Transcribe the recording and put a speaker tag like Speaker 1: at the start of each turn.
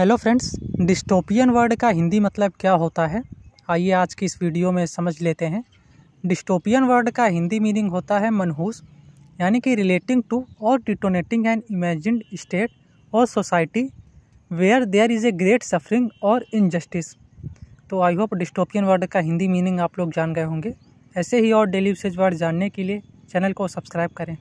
Speaker 1: hello friends dystopian word का हिंदी मतलब क्या होता है आइए आज की इस वीडियो में समझ लेते हैं डिस्टोपियन वर्ड का हिंदी मीनिंग होता है मनहूस यानी कि रिलेटिंग टू और डिटोनेटिंग एन इमेजिड स्टेट और society where there is a great suffering और इनजस्टिस तो आई होप डिस्टोपियन वर्ड का हिंदी मीनिंग आप लोग जान गए होंगे ऐसे ही और डेली यूसेज वर्ड जानने के लिए चैनल को सब्सक्राइब करें